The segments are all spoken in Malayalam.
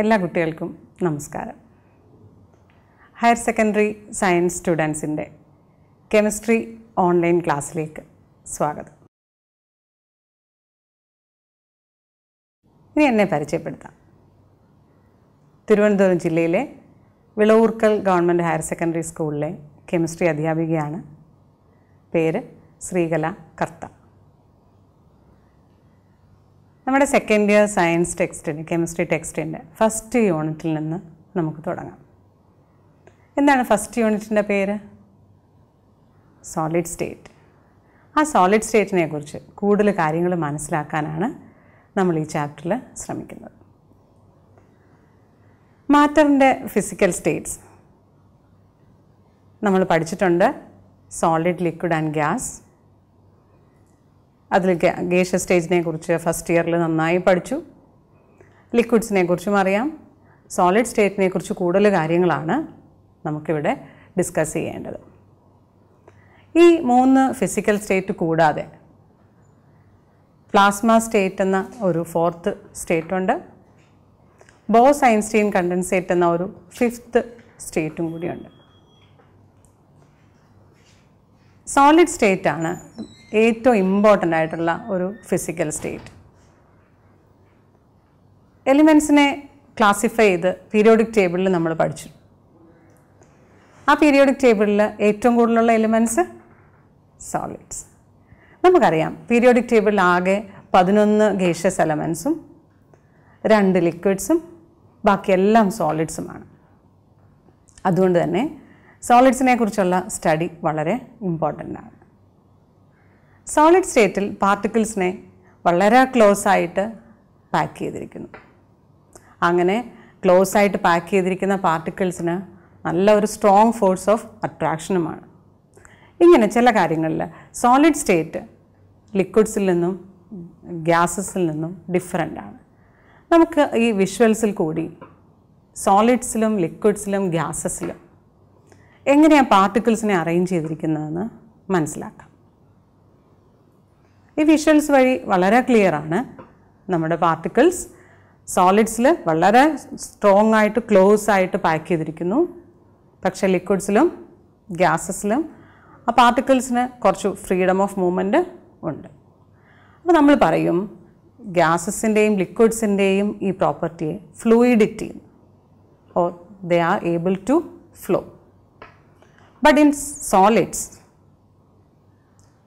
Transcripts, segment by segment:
എല്ലാ കുട്ടികൾക്കും നമസ്കാരം ഹയർ സെക്കൻഡറി സയൻസ് സ്റ്റുഡൻസിൻ്റെ കെമിസ്ട്രി ഓൺലൈൻ ക്ലാസ്സിലേക്ക് സ്വാഗതം ഇനി എന്നെ പരിചയപ്പെടുത്താം തിരുവനന്തപുരം ജില്ലയിലെ വിളവൂർക്കൽ ഗവൺമെൻറ് ഹയർ സെക്കൻഡറി സ്കൂളിലെ കെമിസ്ട്രി അധ്യാപികയാണ് പേര് ശ്രീകല കർത്ത നമ്മുടെ സെക്കൻഡ് ഇയർ സയൻസ് ടെക്സ്റ്റിൻ്റെ കെമിസ്ട്രി ടെക്സ്റ്റിൻ്റെ ഫസ്റ്റ് യൂണിറ്റിൽ നിന്ന് നമുക്ക് തുടങ്ങാം എന്താണ് ഫസ്റ്റ് യൂണിറ്റിൻ്റെ പേര് സോളിഡ് സ്റ്റേറ്റ് ആ സോളിഡ് സ്റ്റേറ്റിനെ കുറിച്ച് കൂടുതൽ കാര്യങ്ങൾ മനസ്സിലാക്കാനാണ് നമ്മൾ ഈ ചാപ്റ്ററിൽ ശ്രമിക്കുന്നത് മാറ്ററിൻ്റെ ഫിസിക്കൽ സ്റ്റേറ്റ്സ് നമ്മൾ പഠിച്ചിട്ടുണ്ട് സോളിഡ് ലിക്വിഡ് ആൻഡ് ഗ്യാസ് അതിൽ ഗേഷ സ്റ്റേജിനെ കുറിച്ച് ഫസ്റ്റ് ഇയറിൽ നന്നായി പഠിച്ചു ലിക്വിഡ്സിനെ കുറിച്ചും അറിയാം സോളിഡ് സ്റ്റേറ്റിനെ കുറിച്ച് കൂടുതൽ കാര്യങ്ങളാണ് നമുക്കിവിടെ ഡിസ്കസ് ചെയ്യേണ്ടത് ഈ മൂന്ന് ഫിസിക്കൽ സ്റ്റേറ്റ് കൂടാതെ പ്ലാസ്മ സ്റ്റേറ്റ് എന്ന ഒരു ഫോർത്ത് സ്റ്റേറ്റ് ഉണ്ട് ബോസ് ഐൻസ്റ്റീൻ കണ്ടൻസേറ്റ് എന്ന ഒരു ഫിഫ്ത്ത് സ്റ്റേറ്റും കൂടിയുണ്ട് സോളിഡ് സ്റ്റേറ്റാണ് ഏറ്റവും ഇമ്പോർട്ടൻ്റ് ആയിട്ടുള്ള ഒരു ഫിസിക്കൽ സ്റ്റേറ്റ് എലിമെൻസിനെ ക്ലാസിഫൈ ചെയ്ത് പീരിയോഡിക് ടേബിളിൽ നമ്മൾ പഠിച്ചു ആ പീരിയോഡിക് ടേബിളിൽ ഏറ്റവും കൂടുതലുള്ള എലിമെൻസ് സോളിഡ്സ് നമുക്കറിയാം പീരിയോഡിക് ടേബിളിൽ ആകെ പതിനൊന്ന് ഗേഷ്യസ് എലമെൻസും രണ്ട് ലിക്വിഡ്സും ബാക്കിയെല്ലാം സോളിഡ്സുമാണ് അതുകൊണ്ട് തന്നെ സോളിഡ്സിനെ കുറിച്ചുള്ള സ്റ്റഡി വളരെ ഇമ്പോർട്ടൻ്റ് ആണ് സോളിഡ് സ്റ്റേറ്റിൽ പാർട്ടിക്കിൾസിനെ വളരെ ക്ലോസ് ആയിട്ട് പാക്ക് ചെയ്തിരിക്കുന്നു അങ്ങനെ ക്ലോസ് ആയിട്ട് പാക്ക് ചെയ്തിരിക്കുന്ന പാർട്ടിക്കിൾസിന് നല്ല ഒരു സ്ട്രോങ് ഫോഴ്സ് ഓഫ് അട്രാക്ഷനുമാണ് ഇങ്ങനെ ചില കാര്യങ്ങളിൽ സോളിഡ് സ്റ്റേറ്റ് ലിക്വിഡ്സിൽ നിന്നും ഗ്യാസസിൽ നിന്നും ആണ് നമുക്ക് ഈ വിഷ്വൽസിൽ കൂടി സോളിഡ്സിലും ലിക്വിഡ്സിലും ഗ്യാസസിലും എങ്ങനെയാണ് പാർട്ടിക്കിൾസിനെ അറേഞ്ച് ചെയ്തിരിക്കുന്നതെന്ന് മനസ്സിലാക്കാം ഈ വിഷ്വൽസ് വഴി വളരെ ക്ലിയറാണ് നമ്മുടെ പാർട്ടിക്കിൾസ് സോളിഡ്സിൽ വളരെ സ്ട്രോങ് ആയിട്ട് ക്ലോസ് ആയിട്ട് പാക്ക് ചെയ്തിരിക്കുന്നു പക്ഷേ ലിക്വിഡ്സിലും ഗ്യാസസിലും ആ പാർട്ടിക്കിൾസിന് കുറച്ച് ഫ്രീഡം ഓഫ് മൂവ്മെൻറ്റ് ഉണ്ട് അപ്പോൾ നമ്മൾ പറയും ഗ്യാസസിൻ്റെയും ലിക്വിഡ്സിൻ്റെയും ഈ പ്രോപ്പർട്ടിയെ fluidity or they are able to flow but in solids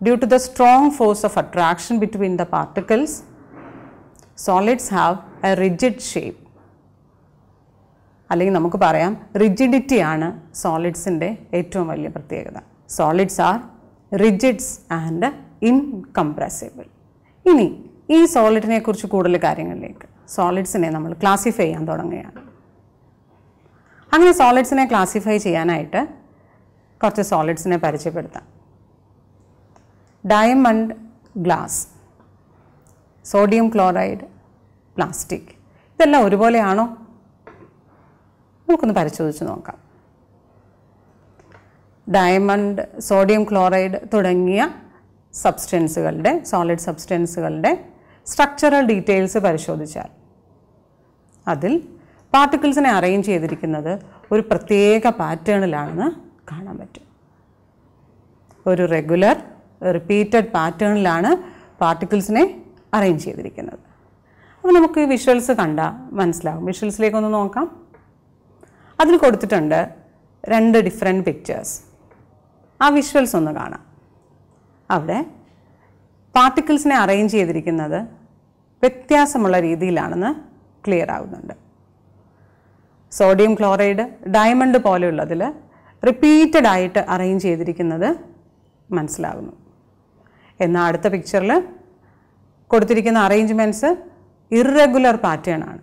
due to the strong force of attraction between the particles, solids have a rigid shape. അല്ലെങ്കിൽ നമുക്ക് പറയാം റിജിഡിറ്റി ആണ് സോളിഡ്സിൻ്റെ ഏറ്റവും വലിയ പ്രത്യേകത solids are rigids and incompressible ഇനി ഈ സോളിഡിനെ കുറിച്ച് കൂടുതൽ കാര്യങ്ങളിലേക്ക് സോളിഡ്സിനെ നമ്മൾ ക്ലാസിഫൈ ചെയ്യാൻ തുടങ്ങുകയാണ് അങ്ങനെ സോളിഡ്സിനെ ക്ലാസിഫൈ ചെയ്യാനായിട്ട് കുറച്ച് സോളിഡ്സിനെ പരിചയപ്പെടുത്താം diamond glass sodium chloride plastic ഇതെല്ലാം ഒരുപോലെയാണോ നമുക്കൊന്ന് പരിശോധിച്ച് നോക്കാം ഡയമണ്ട് സോഡിയം ക്ലോറൈഡ് തുടങ്ങിയ സബ്സ്റ്റൻസുകളുടെ സോളിഡ് സബ്സ്റ്റൻസുകളുടെ സ്ട്രക്ചറൽ ഡീറ്റെയിൽസ് പരിശോധിച്ചാൽ അതിൽ പാർട്ടിക്കിൾസിനെ അറേഞ്ച് ചെയ്തിരിക്കുന്നത് ഒരു പ്രത്യേക പാറ്റേണിലാണെന്ന് കാണാൻ പറ്റും ഒരു റെഗുലർ റിപ്പീറ്റഡ് പാറ്റേണിലാണ് പാർട്ടിക്കിൾസിനെ അറേഞ്ച് ചെയ്തിരിക്കുന്നത് അപ്പോൾ നമുക്ക് വിഷ്വൽസ് കണ്ട മനസ്സിലാകും വിഷ്വൽസിലേക്കൊന്ന് നോക്കാം അതിൽ കൊടുത്തിട്ടുണ്ട് രണ്ട് ഡിഫറെൻറ്റ് പിക്ചേഴ്സ് ആ വിഷ്വൽസ് ഒന്ന് കാണാം അവിടെ പാർട്ടിക്കിൾസിനെ അറേഞ്ച് ചെയ്തിരിക്കുന്നത് വ്യത്യാസമുള്ള രീതിയിലാണെന്ന് ക്ലിയർ ആകുന്നുണ്ട് സോഡിയം ക്ലോറൈഡ് ഡയമണ്ട് പോലെയുള്ളതിൽ റിപ്പീറ്റഡ് ആയിട്ട് അറേഞ്ച് ചെയ്തിരിക്കുന്നത് മനസ്സിലാകുന്നു എന്നാൽ അടുത്ത പിക്ചറിൽ കൊടുത്തിരിക്കുന്ന അറേഞ്ച്മെൻറ്റ്സ് ഇറഗുലർ പാറ്റേൺ ആണ്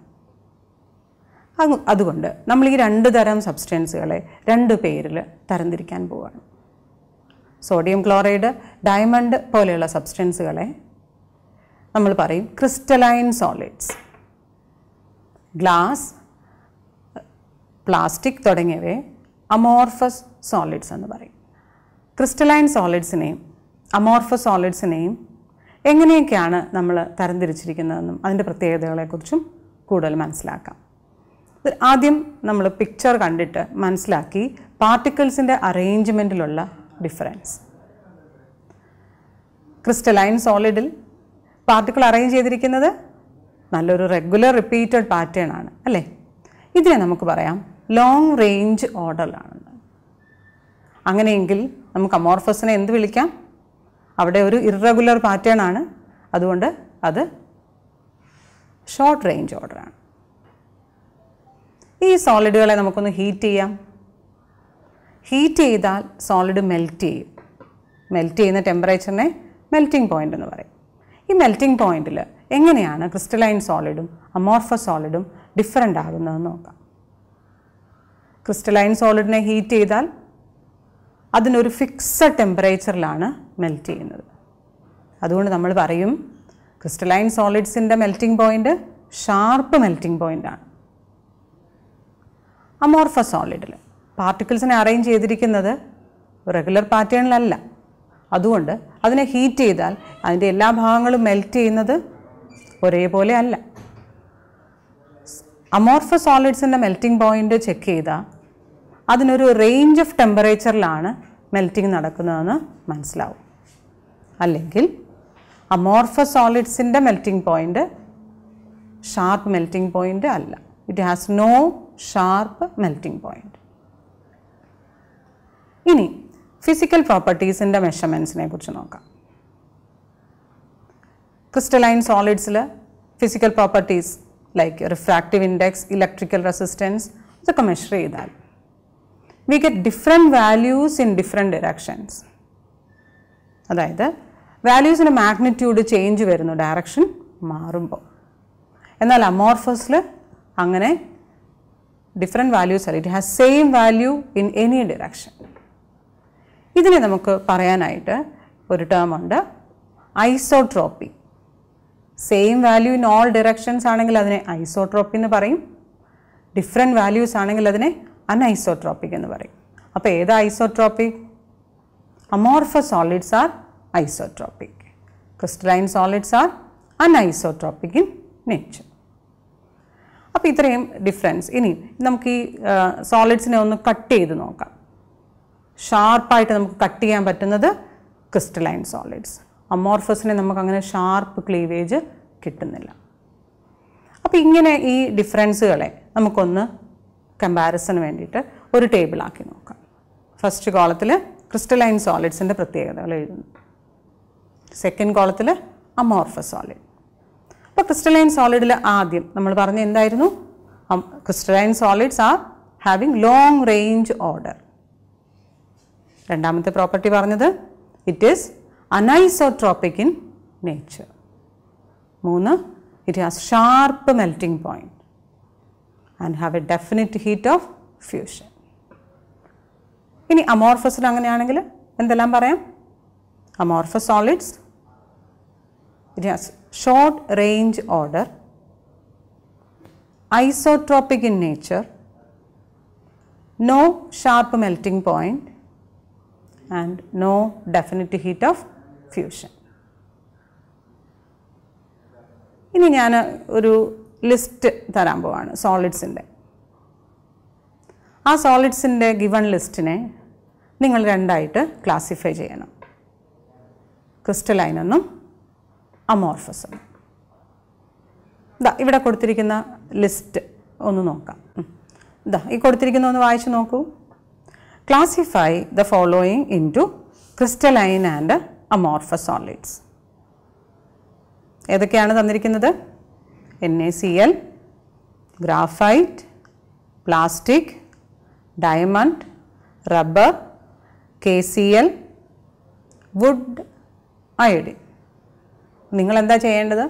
അതുകൊണ്ട് നമ്മൾ ഈ രണ്ട് തരം സബ്സ്റ്റൻസുകളെ രണ്ട് പേരിൽ തരംതിരിക്കാൻ പോവുകയാണ് സോഡിയം ക്ലോറൈഡ് ഡയമണ്ട് പോലെയുള്ള സബ്സ്റ്റൻസുകളെ നമ്മൾ പറയും ക്രിസ്റ്റലൈൻ സോളിഡ്സ് ഗ്ലാസ് പ്ലാസ്റ്റിക് തുടങ്ങിയവയെ അമോർഫസ് സോളിഡ്സ് എന്ന് പറയും ക്രിസ്റ്റലൈൻ സോളിഡ്സിനെയും അമോർഫ സോളിഡ്സിനെയും എങ്ങനെയൊക്കെയാണ് നമ്മൾ തരംതിരിച്ചിരിക്കുന്നതെന്നും അതിൻ്റെ പ്രത്യേകതകളെക്കുറിച്ചും കൂടുതൽ മനസ്സിലാക്കാം ആദ്യം നമ്മൾ പിക്ചർ കണ്ടിട്ട് മനസ്സിലാക്കി പാർട്ടിക്കിൾസിൻ്റെ അറേഞ്ച്മെൻറ്റിലുള്ള ഡിഫറൻസ് ക്രിസ്റ്റലൈൻ സോളിഡിൽ പാർട്ടിക്കിൾ അറേഞ്ച് ചെയ്തിരിക്കുന്നത് നല്ലൊരു റെഗുലർ റിപ്പീറ്റഡ് പാറ്റേൺ ആണ് അല്ലേ ഇതിനെ നമുക്ക് പറയാം ലോങ് റേഞ്ച് ഓർഡറിലാണെന്ന് അങ്ങനെയെങ്കിൽ നമുക്ക് അമോർഫസിനെ എന്ത് വിളിക്കാം അവിടെ ഒരു ഇറഗുലർ പാറ്റേൺ ആണ് അതുകൊണ്ട് അത് ഷോർട്ട് റേഞ്ച് ഓർഡറാണ് ഈ സോളിഡുകളെ നമുക്കൊന്ന് ഹീറ്റ് ചെയ്യാം ഹീറ്റ് ചെയ്താൽ സോളിഡ് മെൽറ്റ് ചെയ്യും മെൽറ്റ് ചെയ്യുന്ന ടെമ്പറേച്ചറിനെ മെൽറ്റിംഗ് പോയിൻ്റ് എന്ന് പറയും ഈ മെൽറ്റിംഗ് പോയിന്റിൽ എങ്ങനെയാണ് ക്രിസ്റ്റലൈൻ സോളിഡും അമോർഫസ് സോളിഡും ഡിഫറെൻ്റ് ആകുന്നതെന്ന് നോക്കാം ക്രിസ്റ്റലൈൻ സോളിഡിനെ ഹീറ്റ് ചെയ്താൽ അതിനൊരു ഫിക്സഡ് ടെമ്പറേച്ചറിലാണ് മെൽറ്റ് ചെയ്യുന്നത് അതുകൊണ്ട് നമ്മൾ പറയും ക്രിസ്റ്റലൈൻ സോളിഡ്സിൻ്റെ മെൽറ്റിംഗ് പോയിൻ്റ് ഷാർപ്പ് മെൽറ്റിംഗ് പോയിൻ്റാണ് അമോർഫ സോളിഡിൽ പാർട്ടിക്കിൾസിനെ അറേഞ്ച് ചെയ്തിരിക്കുന്നത് റെഗുലർ പാറ്റേണിലല്ല അതുകൊണ്ട് അതിനെ ഹീറ്റ് ചെയ്താൽ അതിൻ്റെ എല്ലാ ഭാഗങ്ങളും മെൽറ്റ് ചെയ്യുന്നത് ഒരേപോലെ അല്ല അമോർഫ സോളിഡ്സിൻ്റെ മെൽറ്റിംഗ് പോയിൻ്റ് ചെക്ക് ചെയ്താൽ അതിനൊരു റേഞ്ച് ഓഫ് ടെമ്പറേച്ചറിലാണ് മെൽറ്റിംഗ് നടക്കുന്നതെന്ന് മനസ്സിലാവും അല്ലെങ്കിൽ അമോർഫസ് സോളിഡ്സിൻ്റെ melting point sharp melting point അല്ല it has no sharp melting point ഇനി ഫിസിക്കൽ പ്രോപ്പർട്ടീസിൻ്റെ മെഷർമെൻസിനെ കുറിച്ച് നോക്കാം ക്രിസ്റ്റലൈൻ സോളിഡ്സിൽ physical properties like refractive index electrical resistance ഇതൊക്കെ മെഷർ ചെയ്താൽ we get different values in different directions അതായത് വാല്യൂസിൻ്റെ മാഗ്നിറ്റ്യൂഡ് ചേഞ്ച് വരുന്നു ഡയറക്ഷൻ മാറുമ്പോൾ എന്നാൽ അമോർഫസിൽ അങ്ങനെ ഡിഫറെൻറ്റ് വാല്യൂസ് അല്ല it has same value in any direction ഇതിനെ നമുക്ക് പറയാനായിട്ട് ഒരു ടേം ഉണ്ട് isotropy same value in all directions ആണെങ്കിൽ അതിനെ ഐസോട്രോപ്പി എന്ന് പറയും ഡിഫറെൻറ്റ് വാല്യൂസ് ആണെങ്കിൽ അതിനെ അൺഐസോട്രോപ്പിക് എന്ന് പറയും അപ്പോൾ ഏതാ isotropic amorphous solids are isotropic crystalline solids are anisotropic in nature അപ്പോൾ ഇത്രയും ഡിഫറൻസ് ഇനി നമുക്ക് ഈ സോളിഡ്സിനെ ഒന്ന് കട്ട് ചെയ്ത് നോക്കാം ഷാർപ്പായിട്ട് നമുക്ക് കട്ട് ചെയ്യാൻ പറ്റുന്നത് ക്രിസ്റ്റലൈൻ സോളിഡ്സ് അമോർഫസിനെ നമുക്ക് അങ്ങനെ ഷാർപ്പ് ക്ലീവേജ് കിട്ടുന്നില്ല അപ്പോൾ ഇങ്ങനെ ഈ ഡിഫറൻസുകളെ നമുക്കൊന്ന് കമ്പാരിസന് വേണ്ടിയിട്ട് ഒരു ടേബിളാക്കി നോക്കാം ഫസ്റ്റ് കോളത്തിൽ ക്രിസ്റ്റലൈൻ സോളിഡ്സിൻ്റെ പ്രത്യേകതകൾ എഴുതുന്നു സെക്കൻഡ് കോളത്തിൽ അമോർഫസ് സോളിഡ് അപ്പോൾ ക്രിസ്റ്റലൈൻ സോളിഡിൽ ആദ്യം നമ്മൾ പറഞ്ഞ എന്തായിരുന്നു crystalline solids are having long range order രണ്ടാമത്തെ പ്രോപ്പർട്ടി പറഞ്ഞത് it is anisotropic in nature മൂന്ന് it has sharp melting point and have a definite heat of fusion. ഇനി അമോർഫസിൽ അങ്ങനെയാണെങ്കിൽ എന്തെല്ലാം പറയാം amorphous solids short range order isotropic in nature no sharp melting point and no definite heat of fusion ഇനി ഞാൻ ഒരു ലിസ്റ്റ് തരാൻ പോവാണ് സോളിഡ്സിൻ്റെ ആ സോളിഡ്സിൻ്റെ ഗിവൺ ലിസ്റ്റിനെ നിങ്ങൾ രണ്ടായിട്ട് ക്ലാസിഫൈ ചെയ്യണം ക്രിസ്റ്റലൈനൊന്നും അമോർഫസും ഇതാ ഇവിടെ കൊടുത്തിരിക്കുന്ന ലിസ്റ്റ് ഒന്ന് നോക്കാം ഇതാ ഈ കൊടുത്തിരിക്കുന്ന ഒന്ന് വായിച്ചു നോക്കൂ classify the following into crystalline and amorphous solids ഏതൊക്കെയാണ് തന്നിരിക്കുന്നത് NaCl, graphite, plastic, diamond, rubber, KCl, wood, iodine. നിങ്ങളെന്താ ചെയ്യേണ്ടത്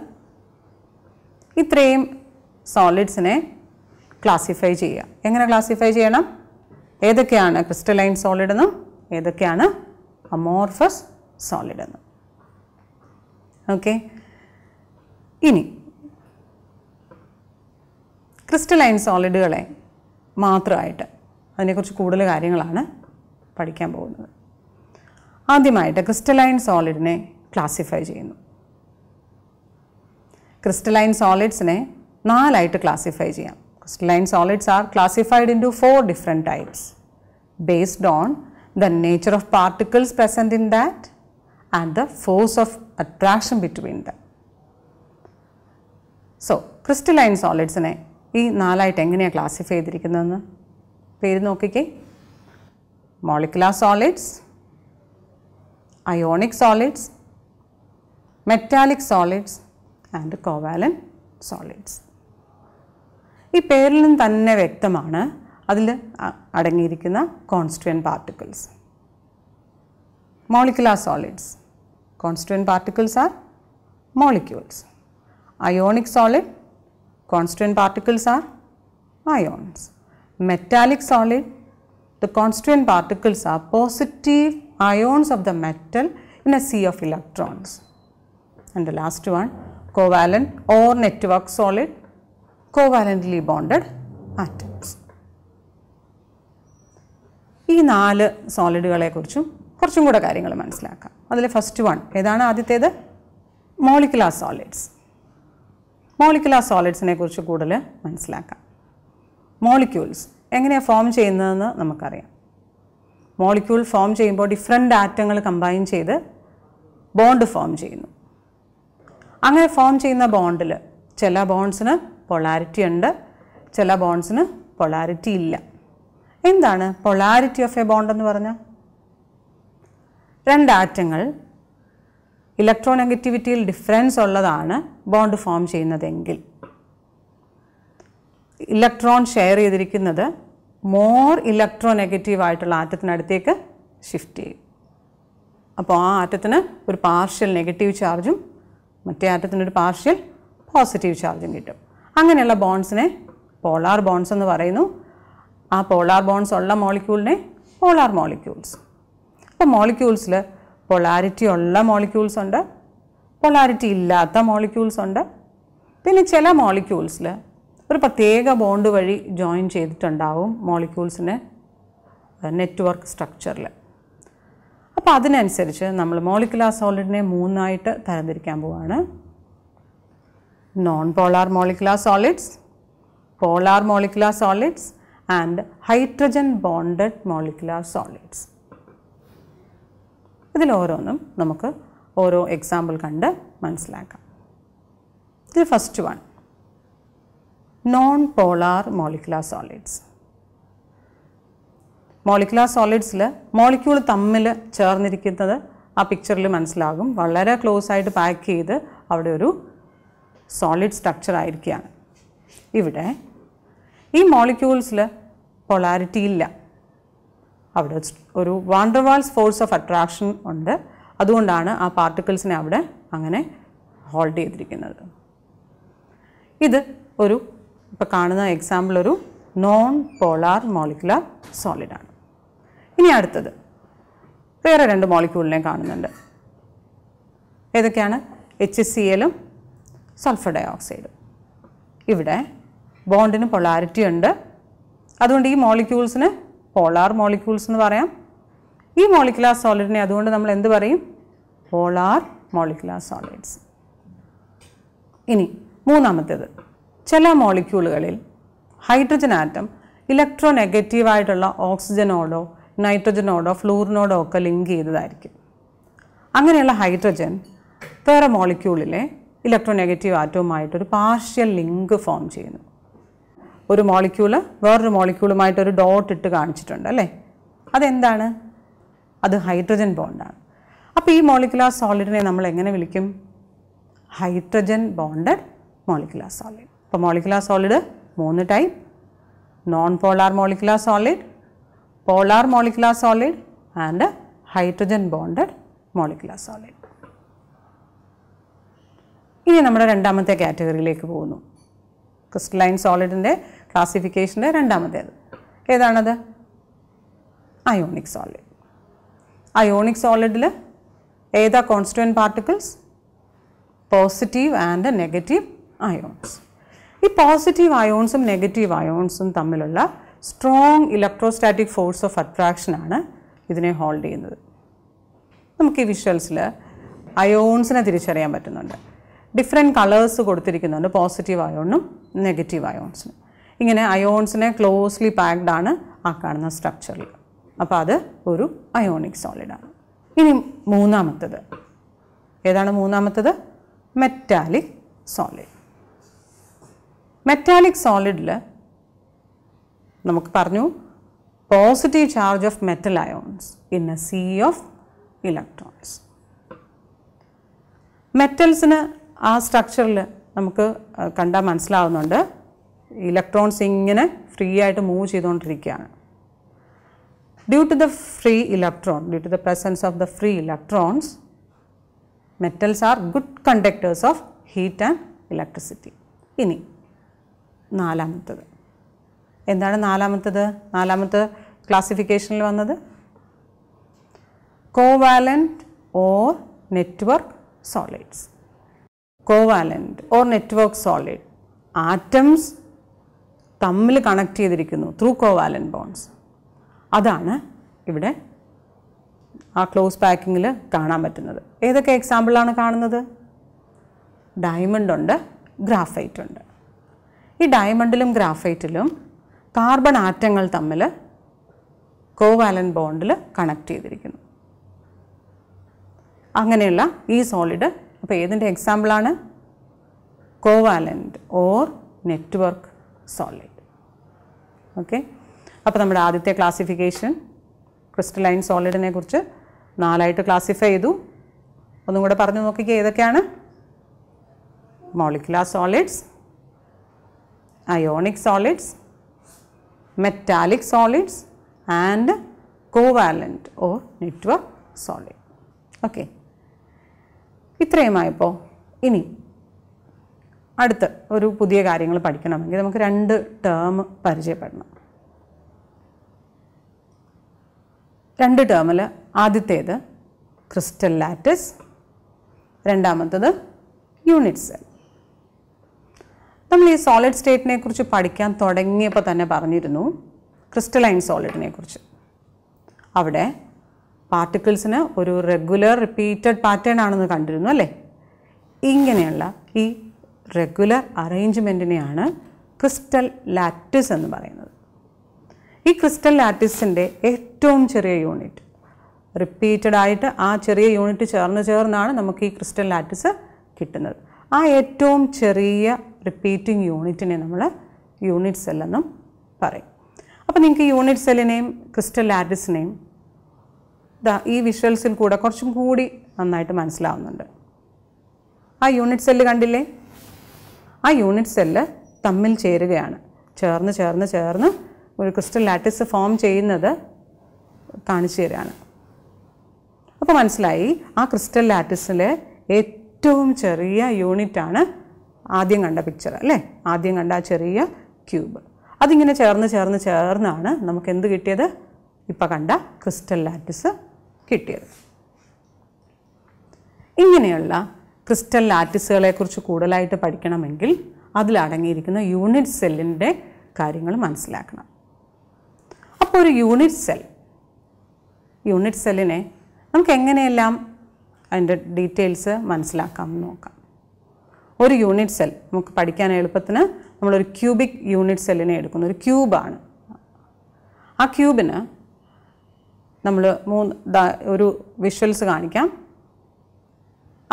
ഇത്രയും സോളിഡ്സിനെ ക്ലാസിഫൈ ചെയ്യുക എങ്ങനെ ക്ലാസിഫൈ ചെയ്യണം ഏതൊക്കെയാണ് ക്രിസ്റ്റലൈൻ സോളിഡ് എന്നും ഏതൊക്കെയാണ് അമോർഫസ് സോളിഡ് എന്നും ഓക്കെ ഇനി ക്രിസ്റ്റലൈൻ സോളിഡുകളെ മാത്രമായിട്ട് അതിനെക്കുറിച്ച് കൂടുതൽ കാര്യങ്ങളാണ് പഠിക്കാൻ പോകുന്നത് ആദ്യമായിട്ട് ക്രിസ്റ്റലൈൻ സോളിഡിനെ ക്ലാസിഫൈ ചെയ്യുന്നു ക്രിസ്റ്റലൈൻ സോളിഡ്സിനെ നാലായിട്ട് ക്ലാസിഫൈ ചെയ്യാം crystalline solids are classified into four different types based on the nature of particles present in that and the force of attraction between the so crystalline സോളിഡ്സിനെ ഈ നാലായിട്ട് എങ്ങനെയാണ് ക്ലാസിഫൈ ചെയ്തിരിക്കുന്നതെന്ന് പേര് നോക്കിക്കേ molecular solids ionic solids metallic solids and covalent solids ഈ പേരിൽ നിന്ന് തന്നെ വ്യക്തമാണ് അതിൽ അടങ്ങിയിരിക്കുന്ന constituent particles molecular solids constituent particles are molecules ionic solid Constituent particles are ions. Metallic solid, the constituent particles are positive ions of the metal in a sea of electrons. And the last one, covalent or network solid, covalently bonded atoms. ഈ നാല് സോളിഡുകളെക്കുറിച്ചും കുറച്ചും കൂടെ കാര്യങ്ങൾ മനസ്സിലാക്കാം അതിൽ ഫസ്റ്റ് വൺ ഏതാണ് ആദ്യത്തേത് മോളിക്കുലാർ സോളിഡ്സ് മോളിക്കുലർ സോളിഡ്സിനെ കുറിച്ച് കൂടുതൽ മനസ്സിലാക്കാം മോളിക്യൂൾസ് എങ്ങനെയാണ് ഫോം ചെയ്യുന്നതെന്ന് നമുക്കറിയാം മോളിക്യൂൾ ഫോം ചെയ്യുമ്പോൾ ഡിഫറെൻ്റ് ആറ്റങ്ങൾ കമ്പൈൻ ചെയ്ത് ബോണ്ട് ഫോം ചെയ്യുന്നു അങ്ങനെ ഫോം ചെയ്യുന്ന ബോണ്ടിൽ ചില ബോണ്ട്സിന് പൊളാരിറ്റി ഉണ്ട് ചില ബോണ്ട്സിന് പൊളാരിറ്റി ഇല്ല എന്താണ് പൊളാരിറ്റി ഓഫ് എ ബോണ്ട് എന്ന് പറഞ്ഞാൽ രണ്ട് ആറ്റങ്ങൾ ഇലക്ട്രോ നെഗറ്റിവിറ്റിയിൽ ഡിഫറൻസ് ഉള്ളതാണ് ബോണ്ട് ഫോം ചെയ്യുന്നതെങ്കിൽ ഇലക്ട്രോൺ ഷെയർ ചെയ്തിരിക്കുന്നത് മോർ ഇലക്ട്രോ നെഗറ്റീവ് ആയിട്ടുള്ള ആറ്റത്തിനടുത്തേക്ക് ഷിഫ്റ്റ് ചെയ്യും അപ്പോൾ ആ ആറ്റത്തിന് ഒരു പാർഷ്യൽ നെഗറ്റീവ് ചാർജും മറ്റേ ആറ്റത്തിന് ഒരു പാർഷ്യൽ പോസിറ്റീവ് ചാർജും കിട്ടും അങ്ങനെയുള്ള ബോൺസിനെ പോളാർ ബോൺസ് എന്ന് പറയുന്നു ആ പോളാർ ബോൺസ് ഉള്ള മോളിക്യൂളിനെ പോളാർ മോളിക്യൂൾസ് അപ്പോൾ മോളിക്യൂൾസിൽ പൊളാരിറ്റി ഉള്ള മോളിക്യൂൾസ് ഉണ്ട് പൊളാരിറ്റി ഇല്ലാത്ത മോളിക്യൂൾസ് ഉണ്ട് പിന്നെ ചില മോളിക്യൂൾസിൽ ഒരു പ്രത്യേക ബോണ്ട് വഴി ജോയിൻ ചെയ്തിട്ടുണ്ടാവും മോളിക്യൂൾസിന് നെറ്റ്വർക്ക് സ്ട്രക്ചറിൽ അപ്പോൾ അതിനനുസരിച്ച് നമ്മൾ മോളിക്കുലാർ സോളിഡിനെ മൂന്നായിട്ട് തരംതിരിക്കാൻ പോവാണ് non polar molecular solids polar molecular solids and hydrogen bonded molecular solids ഇതിലോരോന്നും നമുക്ക് ഓരോ എക്സാമ്പിൾ കണ്ട് മനസ്സിലാക്കാം ഇത് first one non polar molecular solids molecular സോളിഡ്സിൽ മോളിക്യൂൾ തമ്മിൽ ചേർന്നിരിക്കുന്നത് ആ പിക്ചറിൽ മനസ്സിലാകും വളരെ ക്ലോസ് ആയിട്ട് പാക്ക് ചെയ്ത് അവിടെ ഒരു സോളിഡ് സ്ട്രക്ചർ ആയിരിക്കുകയാണ് ഇവിടെ ഈ മോളിക്യൂൾസിൽ പൊളാരിറ്റി ഇല്ല അവിടെ ഒരു വാണ്ടർവാൾസ് ഫോഴ്സ് ഓഫ് അട്രാക്ഷൻ ഉണ്ട് അതുകൊണ്ടാണ് ആ പാർട്ടിക്കിൾസിനെ അവിടെ അങ്ങനെ ഹോൾഡ് ചെയ്തിരിക്കുന്നത് ഇത് ഒരു ഇപ്പോൾ കാണുന്ന എക്സാമ്പിൾ ഒരു നോൺ പോളാർ മോളിക്കുലർ സോളിഡാണ് ഇനി അടുത്തത് വേറെ രണ്ട് മോളിക്യൂളിനെ കാണുന്നുണ്ട് ഏതൊക്കെയാണ് എച്ച് സി എല്ലും സൾഫർ ഓക്സൈഡും ഇവിടെ ബോണ്ടിന് പൊളാരിറ്റി ഉണ്ട് അതുകൊണ്ട് ഈ മോളിക്യൂൾസിന് പോളാർ മോളിക്യൂൾസ് എന്ന് പറയാം ഈ മോളിക്കുലാർ സോളിഡിനെ അതുകൊണ്ട് നമ്മൾ എന്ത് പറയും പോളാർ മോളിക്കുലാർ സോളിഡ്സ് ഇനി മൂന്നാമത്തേത് ചില മോളിക്യൂളുകളിൽ ഹൈഡ്രജൻ ആറ്റം ഇലക്ട്രോ നെഗറ്റീവായിട്ടുള്ള ഓക്സിജനോടോ നൈട്രജനോടോ ഫ്ലൂറിനോടോ ഒക്കെ ലിങ്ക് ചെയ്തതായിരിക്കും അങ്ങനെയുള്ള ഹൈഡ്രജൻ വേറെ മോളിക്യൂളിലെ ഇലക്ട്രോ നെഗറ്റീവ് ആറ്റവുമായിട്ടൊരു പാർഷ്യൽ ലിങ്ക് ഫോം ചെയ്യുന്നു ഒരു മോളിക്യൂൾ വേറൊരു മോളിക്യൂളുമായിട്ട് ഒരു ഡോട്ട് ഇട്ട് കാണിച്ചിട്ടുണ്ട് അല്ലേ അതെന്താണ് അത് ഹൈഡ്രജൻ ബോണ്ടാണ് അപ്പോൾ ഈ മോളിക്കുലാർ സോളിഡിനെ നമ്മൾ എങ്ങനെ വിളിക്കും ഹൈഡ്രജൻ ബോണ്ടഡ് മോളിക്കുലാർ സോളിഡ് അപ്പോൾ മോളിക്കുലാർ സോളിഡ് മൂന്ന് type non polar molecular solid polar molecular solid and hydrogen bonded molecular solid ഇനി നമ്മുടെ രണ്ടാമത്തെ കാറ്റഗറിയിലേക്ക് പോകുന്നു ക്രിസ്റ്റലൈൻ സോളിഡിൻ്റെ ക്ലാസിഫിക്കേഷൻ്റെ രണ്ടാമത്തേത് ഏതാണത് അയോണിക് സോളിഡ് അയോണിക് സോളിഡിൽ ഏതാ constituent particles positive and negative ions ഈ പോസിറ്റീവ് അയോൺസും നെഗറ്റീവ് അയോൺസും തമ്മിലുള്ള സ്ട്രോങ് ഇലക്ട്രോസ്റ്റാറ്റിക് ഫോഴ്സ് ഓഫ് അട്രാക്ഷനാണ് ഇതിനെ ഹോൾഡ് ചെയ്യുന്നത് നമുക്ക് ഈ വിഷ്വൽസിൽ അയോൺസിനെ തിരിച്ചറിയാൻ പറ്റുന്നുണ്ട് ഡിഫറെൻറ്റ് കളേഴ്സ് കൊടുത്തിരിക്കുന്നുണ്ട് പോസിറ്റീവ് അയോണിനും നെഗറ്റീവ് അയോൺസിനും ഇങ്ങനെ അയോൺസിനെ ക്ലോസ്ലി പാക്ഡ് ആണ് ആ കാണുന്ന സ്ട്രക്ചറിൽ അപ്പോൾ അത് ഒരു അയോണിക് സോളിഡാണ് ഇനി മൂന്നാമത്തത് ഏതാണ് മൂന്നാമത്തത് മെറ്റാലിക് സോളിഡ് മെറ്റാലിക് സോളിഡിൽ നമുക്ക് പറഞ്ഞു positive charge of metal ions in a sea of electrons മെറ്റൽസിന് ആ സ്ട്രക്ചറിൽ നമുക്ക് കണ്ടാൽ മനസ്സിലാവുന്നുണ്ട് ഇലക്ട്രോൺസ് ഇങ്ങനെ ഫ്രീ ആയിട്ട് മൂവ് ചെയ്തുകൊണ്ടിരിക്കുകയാണ് due to the free electron due to the presence of the free electrons metals are good conductors of heat and electricity ഇനി നാലാമത്തത് എന്താണ് നാലാമത്തത് നാലാമത്തെ ക്ലാസിഫിക്കേഷനിൽ വന്നത് covalent or network solids covalent or network solid atoms തമ്മിൽ കണക്ട് ചെയ്തിരിക്കുന്നു ത്രൂ കോവാലൻ ബോൺസ് അതാണ് ഇവിടെ ആ ക്ലോസ് പാക്കിങ്ങിൽ കാണാൻ പറ്റുന്നത് ഏതൊക്കെ എക്സാമ്പിളാണ് കാണുന്നത് ഡയമണ്ട് ഉണ്ട് ഗ്രാഫൈറ്റ് ഉണ്ട് ഈ ഡയമണ്ടിലും ഗ്രാഫൈറ്റിലും കാർബൺ ആറ്റങ്ങൾ തമ്മിൽ കോവാലൻ ബോണ്ടിൽ കണക്ട് ചെയ്തിരിക്കുന്നു അങ്ങനെയുള്ള ഈ സോളിഡ് അപ്പോൾ ഏതിൻ്റെ എക്സാമ്പിളാണ് covalent or network solid okay അപ്പോൾ നമ്മുടെ ആദ്യത്തെ ക്ലാസിഫിക്കേഷൻ ക്രിസ്റ്റലൈൻ സോളിഡിനെ കുറിച്ച് നാലായിട്ട് ക്ലാസിഫൈ ചെയ്തു ഒന്നും കൂടെ പറഞ്ഞു നോക്കിക്കുക ഏതൊക്കെയാണ് molecular solids ionic solids metallic solids and covalent or network solid okay ഇത്രയുമായപ്പോൾ ഇനി അടുത്ത് ഒരു പുതിയ കാര്യങ്ങൾ പഠിക്കണമെങ്കിൽ നമുക്ക് രണ്ട് ടേം പരിചയപ്പെടണം രണ്ട് ടേമിൽ ആദ്യത്തേത് ക്രിസ്റ്റൽ ലാറ്റിസ് രണ്ടാമത്തത് യൂണിറ്റ് സെൽ നമ്മൾ ഈ സോളിഡ് സ്റ്റേറ്റിനെ കുറിച്ച് പഠിക്കാൻ തുടങ്ങിയപ്പോൾ തന്നെ പറഞ്ഞിരുന്നു ക്രിസ്റ്റലൈൻ സോളിഡിനെ കുറിച്ച് അവിടെ പാർട്ടിക്കിൾസിന് ഒരു റെഗുലർ റിപ്പീറ്റഡ് പാറ്റേൺ ആണെന്ന് കണ്ടിരുന്നു അല്ലേ ഇങ്ങനെയുള്ള ഈ റെഗുലർ അറേഞ്ച്മെൻറ്റിനെയാണ് ക്രിസ്റ്റൽ ലാറ്റിസ് എന്ന് പറയുന്നത് ഈ ക്രിസ്റ്റൽ ലാറ്റിസിൻ്റെ ഏറ്റവും ചെറിയ യൂണിറ്റ് റിപ്പീറ്റഡ് ആയിട്ട് ആ ചെറിയ യൂണിറ്റ് ചേർന്ന് ചേർന്നാണ് നമുക്ക് ഈ ക്രിസ്റ്റൽ ലാറ്റിസ് കിട്ടുന്നത് ആ ഏറ്റവും ചെറിയ റിപ്പീറ്റിംഗ് യൂണിറ്റിനെ നമ്മൾ യൂണിറ്റ് സെല്ലെന്നും പറയും അപ്പോൾ നിങ്ങൾക്ക് യൂണിറ്റ് സെല്ലിനെയും ക്രിസ്റ്റൽ ലാറ്റിസിനെയും ഈ വിഷ്വൽസിൽ കൂടെ കുറച്ചും കൂടി നന്നായിട്ട് മനസ്സിലാവുന്നുണ്ട് ആ യൂണിറ്റ് സെല്ല് കണ്ടില്ലേ ആ യൂണിറ്റ് സെല്ല് തമ്മിൽ ചേരുകയാണ് ചേർന്ന് ചേർന്ന് ചേർന്ന് ഒരു ക്രിസ്റ്റൽ ലാറ്റിസ് ഫോം ചെയ്യുന്നത് കാണിച്ചു തരികയാണ് അപ്പോൾ മനസ്സിലായി ആ ക്രിസ്റ്റൽ ലാറ്റിസിലെ ഏറ്റവും ചെറിയ യൂണിറ്റാണ് ആദ്യം കണ്ട പിക്ചർ അല്ലേ ആദ്യം കണ്ട ആ ചെറിയ ക്യൂബ് അതിങ്ങനെ ചേർന്ന് ചേർന്ന് ചേർന്നാണ് നമുക്ക് എന്ത് കിട്ടിയത് ഇപ്പോൾ കണ്ട ക്രിസ്റ്റൽ ലാറ്റിസ് കിട്ടിയത് ഇങ്ങനെയുള്ള ക്രിസ്റ്റൽ ലാറ്റിസുകളെക്കുറിച്ച് കൂടുതലായിട്ട് പഠിക്കണമെങ്കിൽ അതിലടങ്ങിയിരിക്കുന്ന യൂണിറ്റ് സെല്ലിൻ്റെ കാര്യങ്ങൾ മനസ്സിലാക്കണം അപ്പോൾ ഒരു യൂണിറ്റ് സെൽ യൂണിറ്റ് സെല്ലിനെ നമുക്ക് എങ്ങനെയെല്ലാം അതിൻ്റെ ഡീറ്റെയിൽസ് മനസ്സിലാക്കാമെന്ന് നോക്കാം ഒരു യൂണിറ്റ് സെൽ നമുക്ക് പഠിക്കാൻ എളുപ്പത്തിന് നമ്മളൊരു ക്യൂബിക് യൂണിറ്റ് സെല്ലിനെ എടുക്കുന്നു ഒരു ക്യൂബാണ് ആ ക്യൂബിന് നമ്മൾ മൂന്ന് ഒരു വിഷ്വൽസ് കാണിക്കാം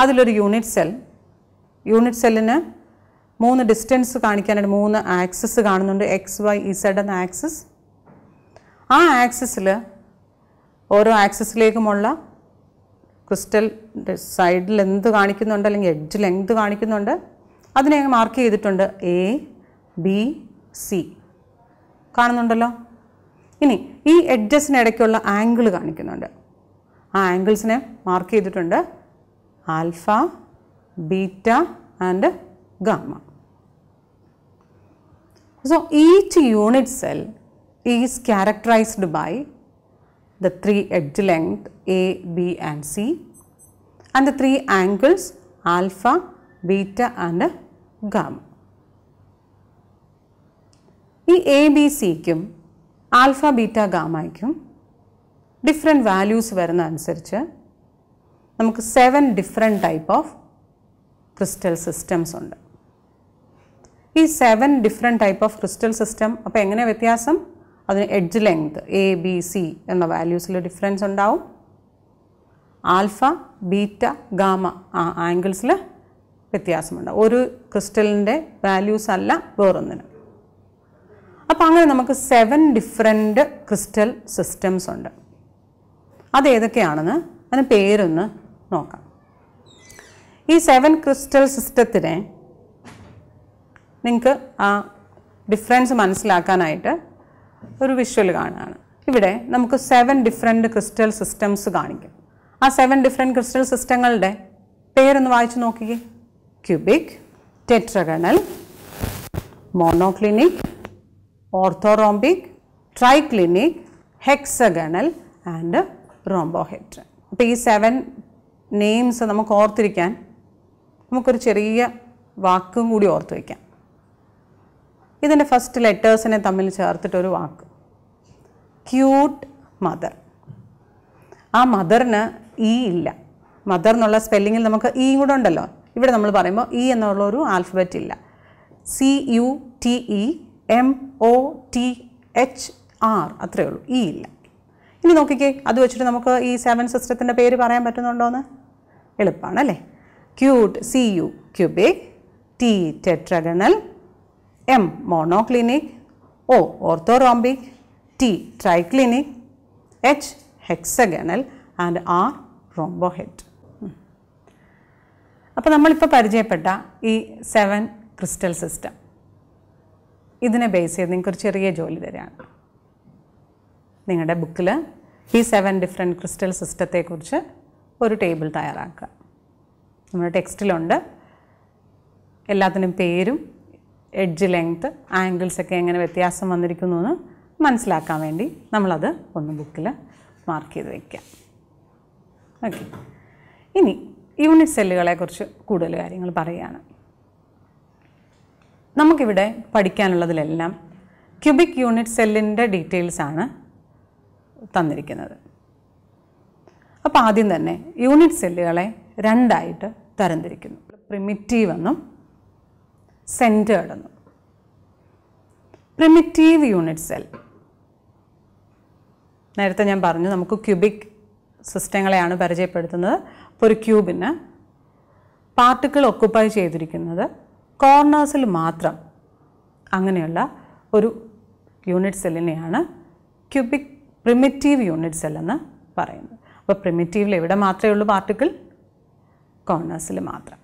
അതിലൊരു യൂണിറ്റ് സെൽ യൂണിറ്റ് സെല്ലിന് മൂന്ന് ഡിസ്റ്റൻസ് കാണിക്കാനായിട്ട് മൂന്ന് ആക്സസ് കാണുന്നുണ്ട് എക്സ് വൈ ഇസഡ് എന്ന ആക്സസ് ആ ആക്സസിൽ ഓരോ ആക്സസിലേക്കുമുള്ള ക്രിസ്റ്റൽ സൈഡിൽ എന്ത് കാണിക്കുന്നുണ്ട് അല്ലെങ്കിൽ എഡ്ജിൽ എന്ത് കാണിക്കുന്നുണ്ട് അതിനെ മാർക്ക് ചെയ്തിട്ടുണ്ട് എ ബി സി കാണുന്നുണ്ടല്ലോ ഇനി ഈ എഡ്ജസിനിടയ്ക്കുള്ള ആംഗിൾ കാണിക്കുന്നുണ്ട് ആ ആംഗിൾസിനെ മാർക്ക് ചെയ്തിട്ടുണ്ട് alpha, beta and gamma. So, each unit cell is characterized by the three edge length A, B and C and the three angles alpha, beta and gamma. ഈ എ Alpha, beta, gamma, beta Different values values വരുന്ന അനുസരിച്ച് നമുക്ക് seven different type of crystal systems ഉണ്ട് ഈ seven different type of crystal system അപ്പോൾ എങ്ങനെ വ്യത്യാസം അതിന് edge length A B C എന്ന വാല്യൂസിൽ ഡിഫറൻസ് ഉണ്ടാവും ആൽഫ ബീറ്റ ഗാമ ആ ആംഗിൾസിൽ വ്യത്യാസമുണ്ട് ഒരു ക്രിസ്റ്റലിൻ്റെ വാല്യൂസ് അല്ല വേറൊന്നിന് അപ്പോൾ അങ്ങനെ നമുക്ക് സെവൻ ഡിഫറെൻറ്റ് ക്രിസ്റ്റൽ സിസ്റ്റംസ് ഉണ്ട് അത് അതിന് പേരൊന്ന് നോക്കാം ഈ സെവൻ ക്രിസ്റ്റൽ സിസ്റ്റത്തിനെ നിങ്ങൾക്ക് ആ ഡിഫറൻസ് മനസ്സിലാക്കാനായിട്ട് ഒരു വിഷ്വൽ കാണുകയാണ് ഇവിടെ നമുക്ക് സെവൻ ഡിഫറെൻറ്റ് ക്രിസ്റ്റൽ സിസ്റ്റംസ് കാണിക്കും ആ സെവൻ ഡിഫറെൻറ്റ് ക്രിസ്റ്റൽ സിസ്റ്റങ്ങളുടെ പേരൊന്ന് വായിച്ചു നോക്കിക്കേ cubic tetragonal monoclinic orthorhombic triclinic hexagonal and rhombohedral അപ്പോൾ ഈ സെവൻ നെയിംസ് നമുക്ക് ഓർത്തിരിക്കാൻ നമുക്കൊരു ചെറിയ വാക്കും കൂടി ഓർത്ത് വയ്ക്കാം ഇതിൻ്റെ ഫസ്റ്റ് ലെറ്റേഴ്സിനെ തമ്മിൽ ചേർത്തിട്ടൊരു വാക്ക് ക്യൂട്ട് മദർ ആ മദറിന് ഇ e ഇല്ല മദർ എന്നുള്ള സ്പെല്ലിങ്ങിൽ നമുക്ക് ഈ e കൂടെ ഉണ്ടല്ലോ ഇവിടെ നമ്മൾ പറയുമ്പോൾ ഇ e എന്നുള്ള ഒരു ആൽഫബറ്റ് ഇല്ല C U T E M O T H R അത്രയേ ഉള്ളൂ ഇ ഇല്ല ഇനി നോക്കിക്കേ അത് വെച്ചിട്ട് നമുക്ക് ഈ സെവൻ സിസ്റ്റത്തിൻ്റെ പേര് പറയാൻ എന്ന് എളുപ്പമാണ് അല്ലേ cute C U cubic T tetragonal M monoclinic O orthorhombic T triclinic H hexagonal and R rhombohedral അപ്പോൾ നമ്മളിപ്പോൾ പരിചയപ്പെട്ട ഈ സെവൻ ക്രിസ്റ്റൽ സിസ്റ്റം ഇതിനെ ബേസ് ചെയ്ത് നിങ്ങൾക്കൊരു ചെറിയ ജോലി തരാണ് നിങ്ങളുടെ ബുക്കിൽ ഈ സെവൻ ഡിഫറെൻറ്റ് ക്രിസ്റ്റൽ സിസ്റ്റത്തെക്കുറിച്ച് ഒരു ടേബിൾ തയ്യാറാക്കുക നമ്മുടെ ടെക്സ്റ്റിലുണ്ട് എല്ലാത്തിനും പേരും എഡ്ജ് ലെങ്ത്ത് ആംഗിൾസൊക്കെ എങ്ങനെ വ്യത്യാസം വന്നിരിക്കുന്നു എന്ന് മനസ്സിലാക്കാൻ വേണ്ടി നമ്മളത് ഒന്ന് ബുക്കിൽ മാർക്ക് ചെയ്ത് വയ്ക്കാം ഓക്കെ ഇനി യൂണിറ്റ് സെല്ലുകളെക്കുറിച്ച് കൂടുതൽ കാര്യങ്ങൾ പറയുകയാണ് നമുക്കിവിടെ പഠിക്കാനുള്ളതിലെല്ലാം ക്യൂബിക് യൂണിറ്റ് സെല്ലിൻ്റെ ഡീറ്റെയിൽസാണ് തന്നിരിക്കുന്നത് അപ്പോൾ ആദ്യം തന്നെ യൂണിറ്റ് സെല്ലുകളെ രണ്ടായിട്ട് തരംതിരിക്കുന്നു പ്രിമിറ്റീവ് എന്നും സെൻറ്റേഡ് എന്നും പ്രിമിറ്റീവ് യൂണിറ്റ് സെൽ നേരത്തെ ഞാൻ പറഞ്ഞു നമുക്ക് ക്യൂബിക് സിസ്റ്റങ്ങളെയാണ് പരിചയപ്പെടുത്തുന്നത് അപ്പോൾ ഒരു ക്യൂബിന് പാർട്ടിക്കിൾ ഒക്കുപ്പൈ ചെയ്തിരിക്കുന്നത് കോർണേഴ്സിൽ മാത്രം അങ്ങനെയുള്ള ഒരു യൂണിറ്റ് സെല്ലിനെയാണ് ക്യൂബിക് പ്രിമിറ്റീവ് യൂണിറ്റ് സെല്ലെന്ന് പറയുന്നത് അപ്പോൾ പ്രിമിറ്റീവിൽ എവിടെ മാത്രമേ ഉള്ളൂ പാർട്ടിക്കിൾ കോർണേഴ്സിൽ മാത്രം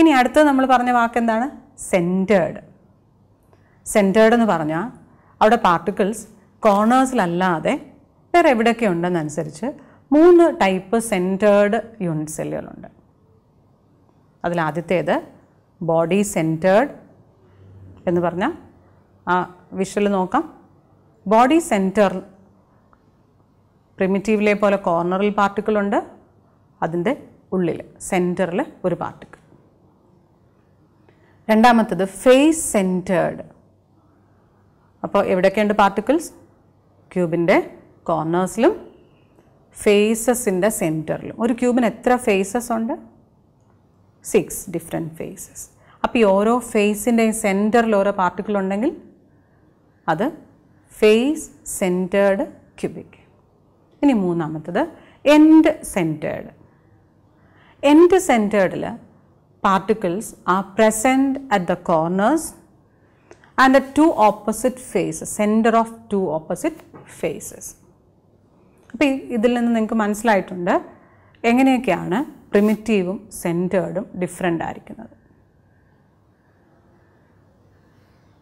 ഇനി അടുത്തത് നമ്മൾ പറഞ്ഞ വാക്ക് എന്താണ് സെൻറ്റേഡ് സെൻറ്റേർഡ് എന്ന് പറഞ്ഞാൽ അവിടെ പാർട്ടിക്കിൾസ് കോർണേഴ്സിലല്ലാതെ വേറെ എവിടെയൊക്കെ ഉണ്ടെന്നനുസരിച്ച് മൂന്ന് ടൈപ്പ് സെൻറ്റേഡ് യൂണിറ്റ് സെല്ലുകളുണ്ട് അതിലാദ്യത്തേത് ബോഡി സെൻറ്റേഡ് എന്ന് പറഞ്ഞാൽ ആ വിഷ്വൽ നോക്കാം ബോഡി സെൻറ്റർ പ്രിമിറ്റീവിലെ പോലെ കോർണറിൽ പാർട്ടിക്കിൾ ഉണ്ട് അതിൻ്റെ ഉള്ളിൽ സെൻറ്ററിൽ ഒരു പാർട്ടിക്കിൾ രണ്ടാമത്തത് ഫേസ് സെൻറ്റേഡ് അപ്പോൾ എവിടെയൊക്കെയുണ്ട് പാർട്ടിക്കിൾസ് ക്യൂബിൻ്റെ കോർണേഴ്സിലും ഫേസസിൻ്റെ സെൻറ്ററിലും ഒരു ക്യൂബിന് എത്ര ഫേസസ് ഉണ്ട് സിക്സ് ഡിഫറെൻറ്റ് ഫേസസ് അപ്പോൾ ഈ ഓരോ ഫേസിൻ്റെയും സെൻറ്ററിൽ ഓരോ പാർട്ടിക്കിൾ ഉണ്ടെങ്കിൽ അത് ഫേസ് സെൻറ്റേഡ് ക്യൂബിക് ഇനി മൂന്നാമത്തത് എൻഡ് സെൻറ്റേഡ് എൻഡ് സെൻറ്റേഡിൽ particles are present at the corners and the two opposite faces centre of two opposite faces അപ്പോൾ ഇതിൽ നിന്ന് നിങ്ങൾക്ക് മനസ്സിലായിട്ടുണ്ട് എങ്ങനെയൊക്കെയാണ് പ്രിമിറ്റീവും സെൻറ്റേഡും ഡിഫറെൻ്റ് ആയിരിക്കുന്നത്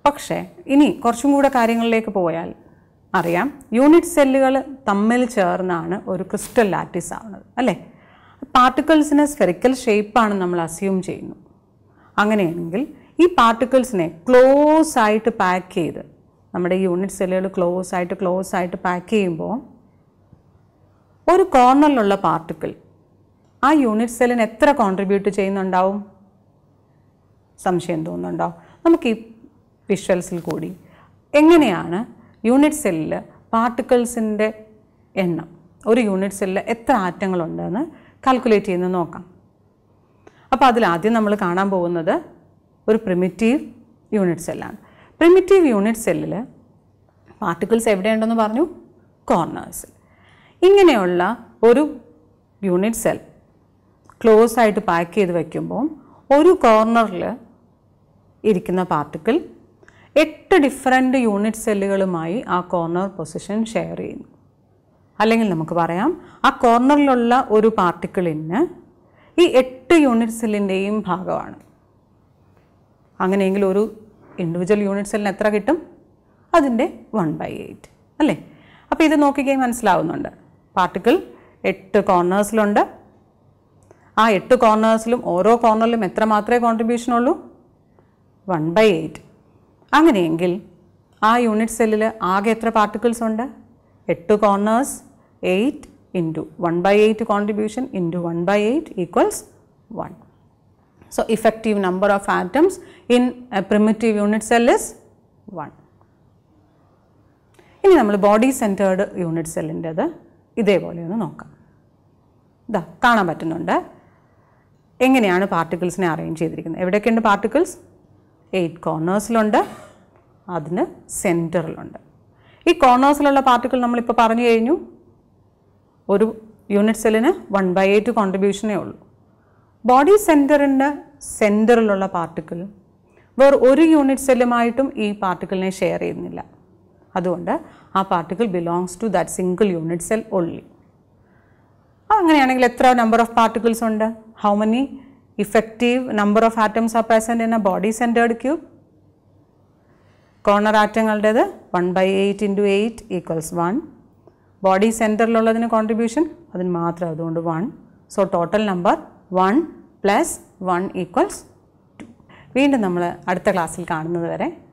പക്ഷേ ഇനി കുറച്ചും കൂടെ കാര്യങ്ങളിലേക്ക് പോയാൽ അറിയാം യൂണിറ്റ് സെല്ലുകൾ തമ്മിൽ ചേർന്നാണ് ഒരു ക്രിസ്റ്റൽ ലാറ്റിസ് ആവുന്നത് അല്ലേ പാർട്ടിക്കിൾസിനെ സ്ഫെറിക്കൽ ഷേപ്പാണ് നമ്മൾ അസ്യൂം ചെയ്യുന്നു അങ്ങനെയാണെങ്കിൽ ഈ പാർട്ടിക്കിൾസിനെ ക്ലോസ് ആയിട്ട് പാക്ക് ചെയ്ത് നമ്മുടെ യൂണിറ്റ് സെല്ലുകൾ ക്ലോസ് ആയിട്ട് ക്ലോസ് ആയിട്ട് പാക്ക് ചെയ്യുമ്പോൾ ഒരു കോർണറിലുള്ള പാർട്ടിക്കിൾ ആ യൂണിറ്റ് സെല്ലിന് എത്ര കോൺട്രിബ്യൂട്ട് ചെയ്യുന്നുണ്ടാവും സംശയം തോന്നുന്നുണ്ടോ നമുക്ക് ഈ വിഷ്വൽസിൽ കൂടി എങ്ങനെയാണ് യൂണിറ്റ് സെല്ലിൽ പാർട്ടിക്കിൾസിൻ്റെ എണ്ണം ഒരു യൂണിറ്റ് സെല്ലിൽ എത്ര ആറ്റങ്ങളുണ്ടെന്ന് കാൽക്കുലേറ്റ് ചെയ്യുന്ന നോക്കാം അപ്പോൾ അതിൽ ആദ്യം നമ്മൾ കാണാൻ പോകുന്നത് ഒരു പ്രിമിറ്റീവ് യൂണിറ്റ് സെല്ലാണ് പ്രിമിറ്റീവ് യൂണിറ്റ് സെല്ലിൽ പാർട്ടിക്കിൾസ് എവിടെയുണ്ടെന്ന് പറഞ്ഞു കോർണേഴ്സ് ഇങ്ങനെയുള്ള ഒരു യൂണിറ്റ് സെൽ ക്ലോസ് ആയിട്ട് പാക്ക് ചെയ്ത് വയ്ക്കുമ്പോൾ ഒരു കോർണറിൽ ഇരിക്കുന്ന പാർട്ടിക്കിൾ എട്ട് ഡിഫറെൻറ്റ് യൂണിറ്റ് സെല്ലുകളുമായി ആ കോർണർ പൊസിഷൻ ഷെയർ ചെയ്യുന്നു അല്ലെങ്കിൽ നമുക്ക് പറയാം ആ കോർണറിലുള്ള ഒരു പാർട്ടിക്കിളിന് ഈ എട്ട് യൂണിറ്റ് സെല്ലിൻ്റെയും ഭാഗമാണ് അങ്ങനെയെങ്കിൽ ഒരു ഇൻഡിവിജ്വൽ യൂണിറ്റ് സെല്ലിന് എത്ര കിട്ടും അതിൻ്റെ വൺ ബൈ എയ്റ്റ് അല്ലേ അപ്പോൾ ഇത് നോക്കിക്കേ മനസ്സിലാവുന്നുണ്ട് പാർട്ടിക്കിൾ എട്ട് കോർണേഴ്സിലുണ്ട് ആ എട്ട് കോർണേഴ്സിലും ഓരോ കോർണറിലും എത്ര മാത്രമേ കോൺട്രിബ്യൂഷൻ ഉള്ളൂ വൺ ബൈ എയ്റ്റ് അങ്ങനെയെങ്കിൽ ആ യൂണിറ്റ് സെല്ലിൽ ആകെ എത്ര പാർട്ടിക്കിൾസ് ഉണ്ട് എട്ട് corners eight into one by eight contribution into one by eight equals one so effective number of atoms in a primitive unit cell is one ഇനി നമ്മൾ ബോഡി സെൻറ്റേർഡ് യൂണിറ്റ് സെല്ലിൻ്റെത് ഇതേപോലെ ഒന്ന് നോക്കാം ഇതാ കാണാൻ പറ്റുന്നുണ്ട് എങ്ങനെയാണ് പാർട്ടിക്കിൾസിനെ അറേഞ്ച് ചെയ്തിരിക്കുന്നത് എവിടെയൊക്കെയുണ്ട് പാർട്ടിക്കിൾസ് എയ്റ്റ് കോർണേഴ്സിലുണ്ട് അതിന് സെൻറ്ററിലുണ്ട് ഈ കോർണേഴ്സിലുള്ള പാർട്ടിക്കിൾ നമ്മളിപ്പോൾ പറഞ്ഞു കഴിഞ്ഞു ഒരു യൂണിറ്റ് സെല്ലിന് വൺ ബൈ എയ്റ്റ് കോൺട്രിബ്യൂഷനേ ഉള്ളൂ ബോഡി സെൻറ്ററിൻ്റെ സെൻറ്ററിലുള്ള പാർട്ടിക്കിൾ വേറെ ഒരു യൂണിറ്റ് സെല്ലുമായിട്ടും ഈ പാർട്ടിക്കിളിനെ ഷെയർ ചെയ്യുന്നില്ല അതുകൊണ്ട് ആ particle belongs to that single unit cell only അങ്ങനെയാണെങ്കിൽ എത്ര നമ്പർ ഓഫ് പാർട്ടിക്കിൾസ് ഉണ്ട് how many effective number of atoms are present in a body centred cube corner ആറ്റങ്ങളുടേത് one by eight into eight equals one body സെൻറ്ററിലുള്ളതിന് കോൺട്രിബ്യൂഷൻ അതിന് മാത്രം അതുകൊണ്ട് one so total number one plus one equals two വീണ്ടും നമ്മൾ അടുത്ത ക്ലാസ്സിൽ കാണുന്നത് വരെ